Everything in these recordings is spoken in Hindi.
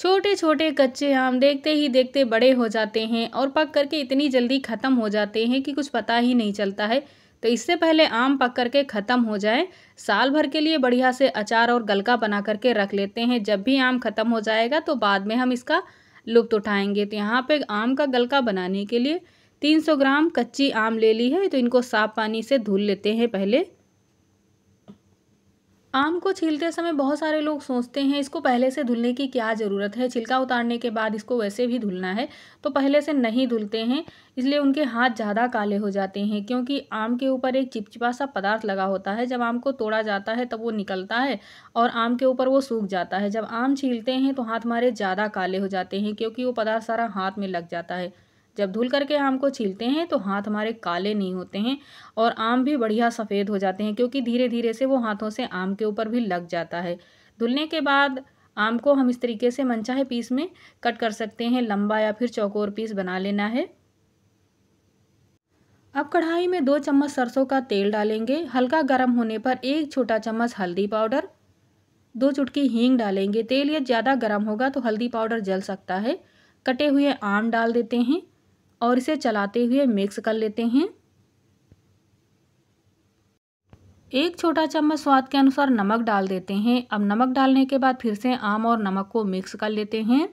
छोटे छोटे कच्चे आम देखते ही देखते बड़े हो जाते हैं और पक करके इतनी जल्दी ख़त्म हो जाते हैं कि कुछ पता ही नहीं चलता है तो इससे पहले आम पक करके ख़त्म हो जाए साल भर के लिए बढ़िया से अचार और गलका बना करके रख लेते हैं जब भी आम ख़त्म हो जाएगा तो बाद में हम इसका लुप्त उठाएंगे तो यहाँ पे आम का गलका बनाने के लिए 300 ग्राम कच्ची आम ले ली है तो इनको साफ पानी से धुल लेते हैं पहले आम को छीलते समय बहुत सारे लोग सोचते हैं इसको पहले से धुलने की क्या ज़रूरत है छिलका उतारने के बाद इसको वैसे भी धुलना है तो पहले से नहीं धुलते हैं इसलिए उनके हाथ ज़्यादा काले हो जाते हैं क्योंकि आम के ऊपर एक चिपचिपा सा पदार्थ लगा होता है जब आम को तोड़ा जाता है तब वो निकलता है और आम के ऊपर वो सूख जाता है जब आम छीलते हैं तो हाथ हमारे ज़्यादा काले हो जाते हैं क्योंकि वो पदार्थ सारा हाथ में लग जाता है जब धुल करके आम को छीलते हैं तो हाथ हमारे काले नहीं होते हैं और आम भी बढ़िया सफ़ेद हो जाते हैं क्योंकि धीरे धीरे से वो हाथों से आम के ऊपर भी लग जाता है धुलने के बाद आम को हम इस तरीके से मनचाहे पीस में कट कर सकते हैं लंबा या फिर चौकोर पीस बना लेना है अब कढ़ाई में दो चम्मच सरसों का तेल डालेंगे हल्का गर्म होने पर एक छोटा चम्मच हल्दी पाउडर दो चुटकी हींग डालेंगे तेल यदि ज़्यादा गर्म होगा तो हल्दी पाउडर जल सकता है कटे हुए आम डाल देते हैं और इसे चलाते हुए मिक्स कर लेते हैं एक छोटा चम्मच स्वाद के अनुसार नमक डाल देते हैं अब नमक डालने के बाद फिर से आम और नमक को मिक्स कर लेते हैं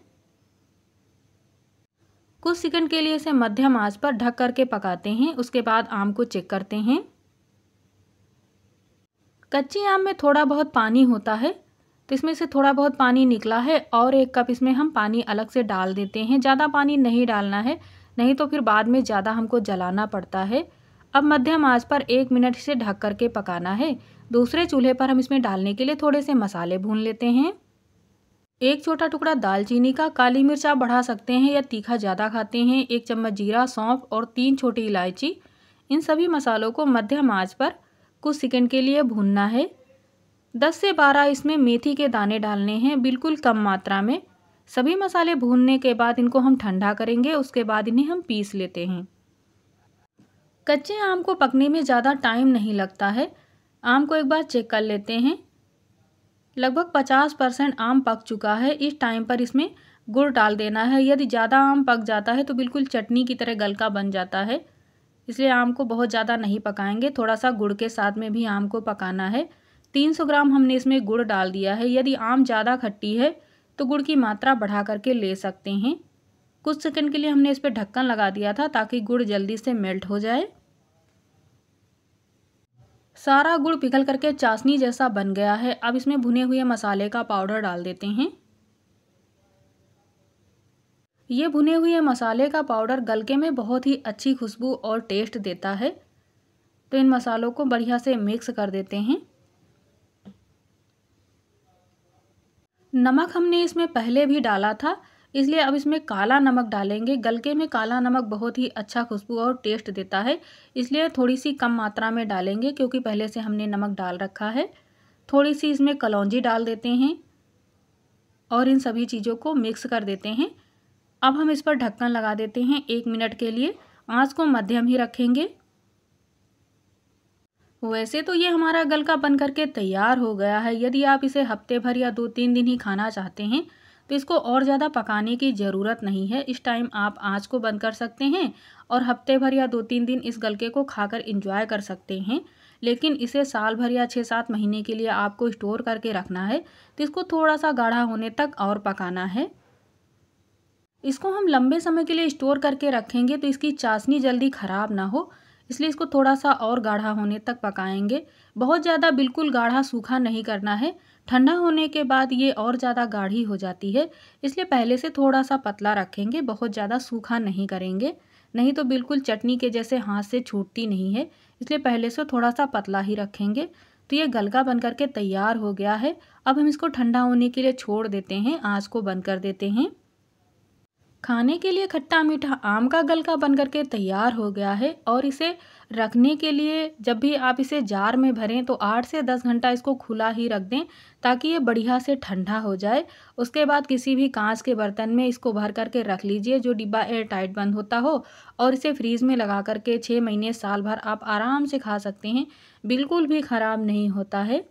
कुछ सेकंड के लिए इसे मध्यम आंच पर ढक करके पकाते हैं उसके बाद आम को चेक करते हैं कच्ची आम में थोड़ा बहुत पानी होता है तो इसमें से थोड़ा बहुत पानी निकला है और एक कप इसमें हम पानी अलग से डाल देते हैं ज़्यादा पानी नहीं डालना है नहीं तो फिर बाद में ज़्यादा हमको जलाना पड़ता है अब मध्यम आंच पर एक मिनट से ढक करके पकाना है दूसरे चूल्हे पर हम इसमें डालने के लिए थोड़े से मसाले भून लेते हैं एक छोटा टुकड़ा दालचीनी का काली मिर्च आप बढ़ा सकते हैं या तीखा ज़्यादा खाते हैं एक चम्मच जीरा सौंफ और तीन छोटी इलायची इन सभी मसालों को मध्यम आँच पर कुछ सेकेंड के लिए भूनना है दस से बारह इसमें मेथी के दाने डालने हैं बिल्कुल कम मात्रा में सभी मसाले भूनने के बाद इनको हम ठंडा करेंगे उसके बाद इन्हें हम पीस लेते हैं कच्चे आम को पकने में ज़्यादा टाइम नहीं लगता है आम को एक बार चेक कर लेते हैं लगभग पचास परसेंट आम पक चुका है इस टाइम पर इसमें गुड़ डाल देना है यदि ज़्यादा आम पक जाता है तो बिल्कुल चटनी की तरह गलका बन जाता है इसलिए आम को बहुत ज़्यादा नहीं पकाएंगे थोड़ा सा गुड़ के साथ में भी आम को पकाना है 300 ग्राम हमने इसमें गुड़ डाल दिया है यदि आम ज़्यादा खट्टी है तो गुड़ की मात्रा बढ़ा करके ले सकते हैं कुछ सेकंड के लिए हमने इस पर ढक्कन लगा दिया था ताकि गुड़ जल्दी से मेल्ट हो जाए सारा गुड़ पिघल करके चाशनी जैसा बन गया है अब इसमें भुने हुए मसाले का पाउडर डाल देते हैं ये भुने हुए मसाले का पाउडर गलके में बहुत ही अच्छी खुशबू और टेस्ट देता है तो इन मसालों को बढ़िया से मिक्स कर देते हैं नमक हमने इसमें पहले भी डाला था इसलिए अब इसमें काला नमक डालेंगे गलके में काला नमक बहुत ही अच्छा खुशबू और टेस्ट देता है इसलिए थोड़ी सी कम मात्रा में डालेंगे क्योंकि पहले से हमने नमक डाल रखा है थोड़ी सी इसमें कलौजी डाल देते हैं और इन सभी चीज़ों को मिक्स कर देते हैं अब हम इस पर ढक्कन लगा देते हैं एक मिनट के लिए आँच को मध्यम ही रखेंगे वैसे तो ये हमारा गल का बन करके तैयार हो गया है यदि आप इसे हफ्ते भर या दो तीन दिन ही खाना चाहते हैं तो इसको और ज़्यादा पकाने की ज़रूरत नहीं है इस टाइम आप आँच को बंद कर सकते हैं और हफ्ते भर या दो तीन दिन इस गलके को खाकर इंजॉय कर सकते हैं लेकिन इसे साल भर या छः सात महीने के लिए आपको स्टोर करके रखना है तो इसको थोड़ा सा गाढ़ा होने तक और पकाना है इसको हम लंबे समय के लिए स्टोर करके रखेंगे तो इसकी चाशनी जल्दी ख़राब ना हो इसलिए इसको थोड़ा सा और गाढ़ा होने तक पकाएंगे बहुत ज़्यादा बिल्कुल गाढ़ा सूखा नहीं करना है ठंडा होने के बाद ये और ज़्यादा गाढ़ी हो जाती है इसलिए पहले से थोड़ा सा पतला रखेंगे बहुत ज़्यादा सूखा नहीं करेंगे नहीं तो बिल्कुल चटनी के जैसे हाथ से छूटती नहीं है इसलिए पहले से थोड़ा सा पतला ही रखेंगे तो ये गलका बन करके तैयार हो गया है अब हम इसको ठंडा होने के लिए छोड़ देते हैं आँच को बंद कर देते हैं खाने के लिए खट्टा मीठा आम का गलका बन करके तैयार हो गया है और इसे रखने के लिए जब भी आप इसे जार में भरें तो आठ से दस घंटा इसको खुला ही रख दें ताकि ये बढ़िया से ठंडा हो जाए उसके बाद किसी भी कांच के बर्तन में इसको भर करके रख लीजिए जो डिब्बा एयर टाइट बंद होता हो और इसे फ्रीज में लगा करके छः महीने साल भर आप आराम से खा सकते हैं बिल्कुल भी ख़राब नहीं होता है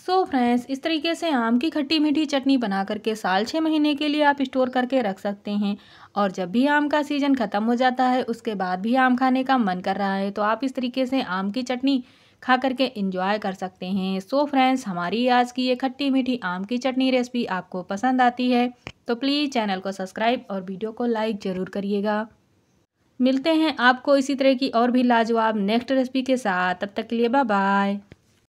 सो so फ्रेंड्स इस तरीके से आम की खट्टी मीठी चटनी बना करके साल छः महीने के लिए आप स्टोर करके रख सकते हैं और जब भी आम का सीज़न ख़त्म हो जाता है उसके बाद भी आम खाने का मन कर रहा है तो आप इस तरीके से आम की चटनी खा करके इंजॉय कर सकते हैं सो so फ्रेंड्स हमारी आज की ये खट्टी मीठी आम की चटनी रेसिपी आपको पसंद आती है तो प्लीज़ चैनल को सब्सक्राइब और वीडियो को लाइक ज़रूर करिएगा मिलते हैं आपको इसी तरह की और भी लाजवाब नेक्स्ट रेसिपी के साथ तब तक के लिए बाय